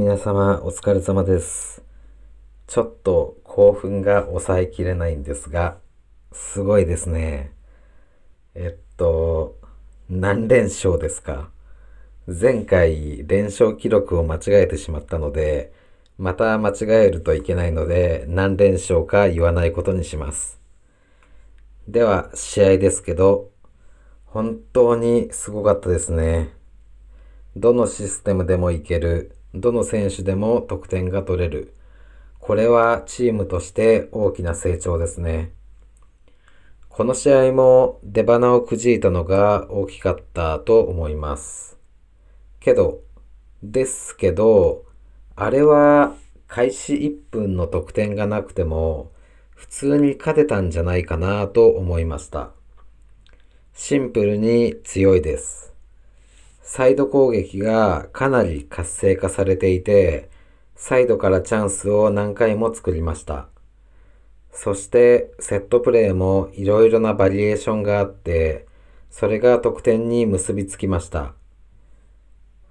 皆様お疲れ様です。ちょっと興奮が抑えきれないんですが、すごいですね。えっと、何連勝ですか前回連勝記録を間違えてしまったので、また間違えるといけないので何連勝か言わないことにします。では試合ですけど、本当にすごかったですね。どのシステムでもいけるどの選手でも得点が取れる。これはチームとして大きな成長ですね。この試合も出花をくじいたのが大きかったと思います。けど、ですけど、あれは開始1分の得点がなくても、普通に勝てたんじゃないかなと思いました。シンプルに強いです。サイド攻撃がかなり活性化されていて、サイドからチャンスを何回も作りました。そしてセットプレーもいろいろなバリエーションがあって、それが得点に結びつきました。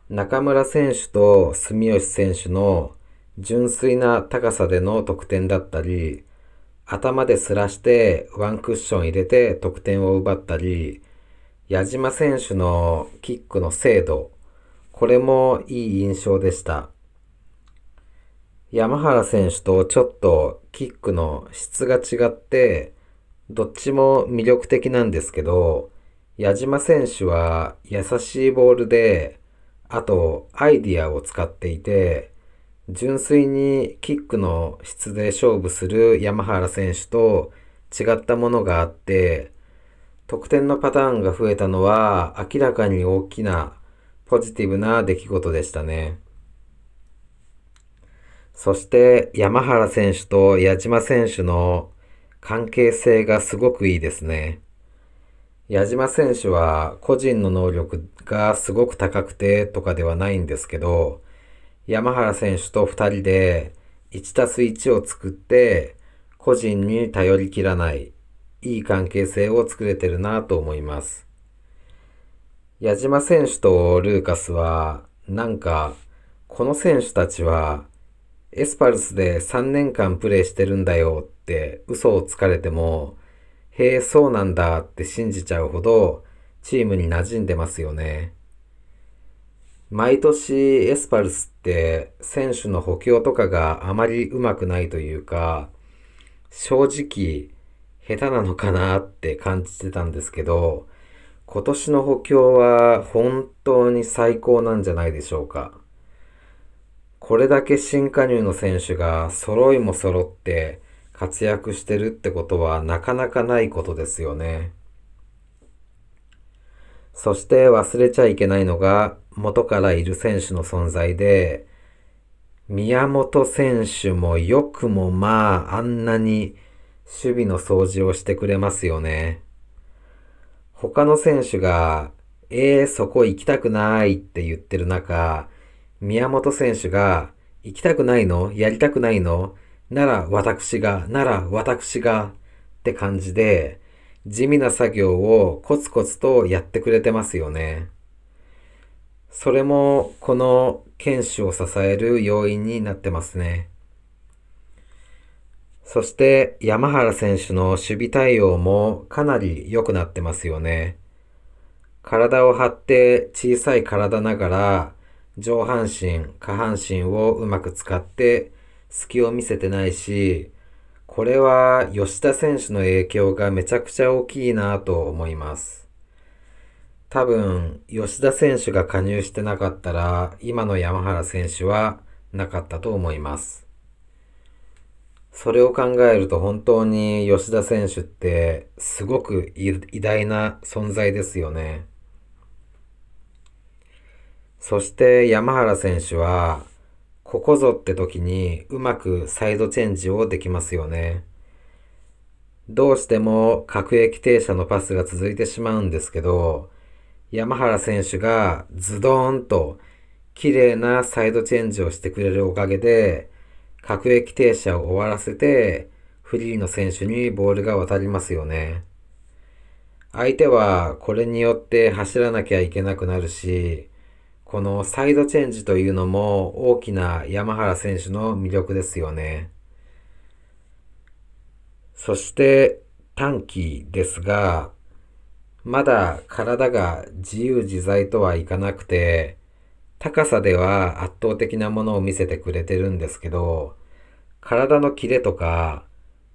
中村選手と住吉選手の純粋な高さでの得点だったり、頭ですらしてワンクッション入れて得点を奪ったり、矢島選手のキックの精度、これもいい印象でした。山原選手とちょっとキックの質が違って、どっちも魅力的なんですけど、矢島選手は優しいボールで、あとアイディアを使っていて、純粋にキックの質で勝負する山原選手と違ったものがあって、得点のパターンが増えたのは明らかに大きなポジティブな出来事でしたね。そして山原選手と矢島選手の関係性がすごくいいですね。矢島選手は個人の能力がすごく高くてとかではないんですけど、山原選手と2人で1たす1を作って個人に頼りきらないいい関係性を作れてるなと思います。矢島選手とルーカスは、なんか、この選手たちは、エスパルスで3年間プレーしてるんだよって嘘をつかれても、へえ、そうなんだって信じちゃうほど、チームに馴染んでますよね。毎年エスパルスって選手の補強とかがあまりうまくないというか、正直、下手なのかなって感じてたんですけど、今年の補強は本当に最高なんじゃないでしょうか。これだけ新加入の選手が揃いも揃って活躍してるってことはなかなかないことですよね。そして忘れちゃいけないのが元からいる選手の存在で、宮本選手もよくもまああんなに守備の掃除をしてくれますよね。他の選手が、えー、そこ行きたくないって言ってる中、宮本選手が、行きたくないのやりたくないのなら私が、なら私がって感じで、地味な作業をコツコツとやってくれてますよね。それもこの剣士を支える要因になってますね。そして山原選手の守備対応もかなり良くなってますよね。体を張って小さい体ながら上半身、下半身をうまく使って隙を見せてないし、これは吉田選手の影響がめちゃくちゃ大きいなと思います。多分、吉田選手が加入してなかったら、今の山原選手はなかったと思います。それを考えると本当に吉田選手ってすごく偉大な存在ですよね。そして山原選手は、ここぞって時にうまくサイドチェンジをできますよね。どうしても各駅停車のパスが続いてしまうんですけど、山原選手がズドーンと綺麗なサイドチェンジをしてくれるおかげで、各駅停車を終わらせて、フリーの選手にボールが渡りますよね。相手はこれによって走らなきゃいけなくなるし、このサイドチェンジというのも大きな山原選手の魅力ですよね。そして短期ですが、まだ体が自由自在とはいかなくて、高さでは圧倒的なものを見せてくれてるんですけど、体のキレとか、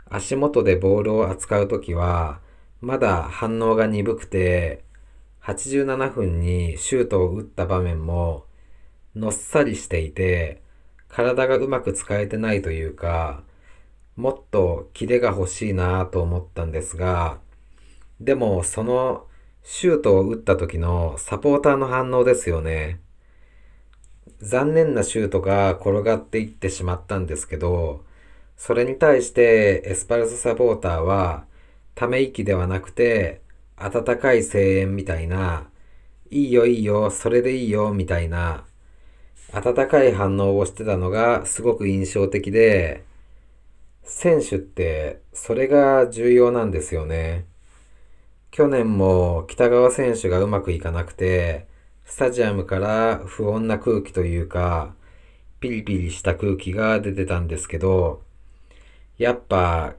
足元でボールを扱うときは、まだ反応が鈍くて、87分にシュートを打った場面も、のっさりしていて、体がうまく使えてないというか、もっとキレが欲しいなと思ったんですが、でもそのシュートを打った時のサポーターの反応ですよね。残念なシュートが転がっていってしまったんですけど、それに対してエスパルスサポーターは、ため息ではなくて、温かい声援みたいな、いいよいいよ、それでいいよ、みたいな、温かい反応をしてたのがすごく印象的で、選手ってそれが重要なんですよね。去年も北川選手がうまくいかなくて、スタジアムから不穏な空気というか、ピリピリした空気が出てたんですけど、やっぱ、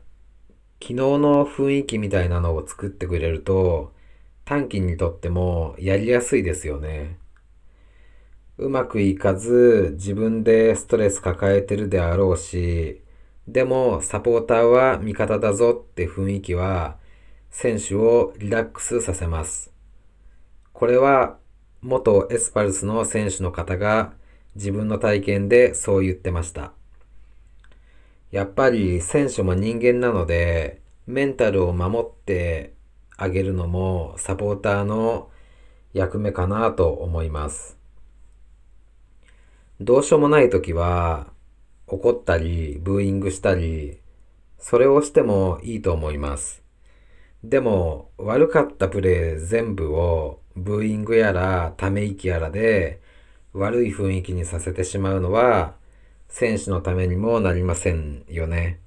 昨日の雰囲気みたいなのを作ってくれると、短期にとってもやりやすいですよね。うまくいかず、自分でストレス抱えてるであろうし、でもサポーターは味方だぞって雰囲気は、選手をリラックスさせます。これは元エスパルスの選手の方が自分の体験でそう言ってました。やっぱり選手も人間なので、メンタルを守ってあげるのもサポーターの役目かなと思います。どうしようもない時は、怒ったり、ブーイングしたり、それをしてもいいと思います。でも、悪かったプレー全部をブーイングやらため息やらで悪い雰囲気にさせてしまうのは選手のためにもなりませんよね。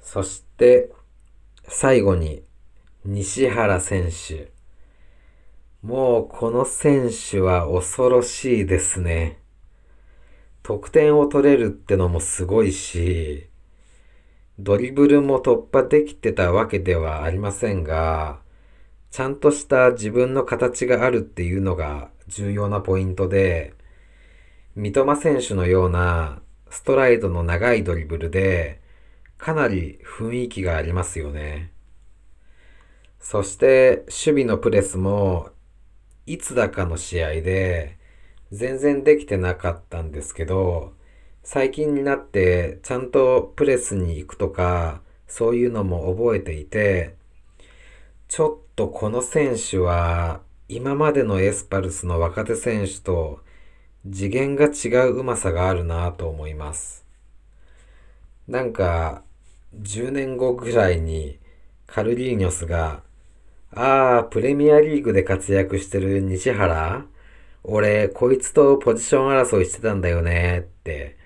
そして最後に西原選手。もうこの選手は恐ろしいですね。得点を取れるってのもすごいし、ドリブルも突破できてたわけではありませんが、ちゃんとした自分の形があるっていうのが重要なポイントで、三笘選手のようなストライドの長いドリブルで、かなり雰囲気がありますよね。そして、守備のプレスも、いつだかの試合で、全然できてなかったんですけど、最近になってちゃんとプレスに行くとか、そういうのも覚えていて、ちょっとこの選手は、今までのエスパルスの若手選手と次元が違ううまさがあるなと思います。なんか、10年後ぐらいにカルリーニョスが、ああ、プレミアリーグで活躍してる西原俺、こいつとポジション争いしてたんだよねって、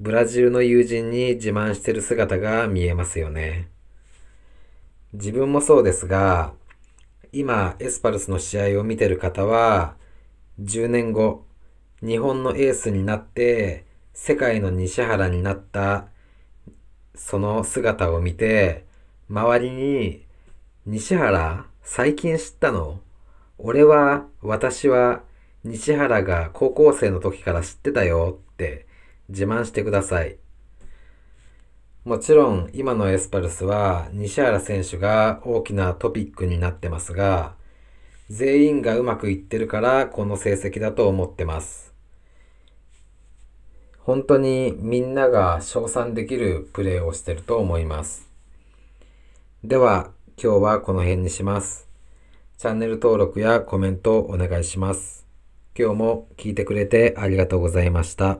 ブラジルの友人に自慢してる姿が見えますよね。自分もそうですが、今、エスパルスの試合を見てる方は、10年後、日本のエースになって、世界の西原になった、その姿を見て、周りに、西原、最近知ったの俺は、私は、西原が高校生の時から知ってたよって自慢してください。もちろん今のエスパルスは西原選手が大きなトピックになってますが、全員がうまくいってるからこの成績だと思ってます。本当にみんなが称賛できるプレーをしてると思います。では今日はこの辺にします。チャンネル登録やコメントお願いします。今日も聞いてくれてありがとうございました。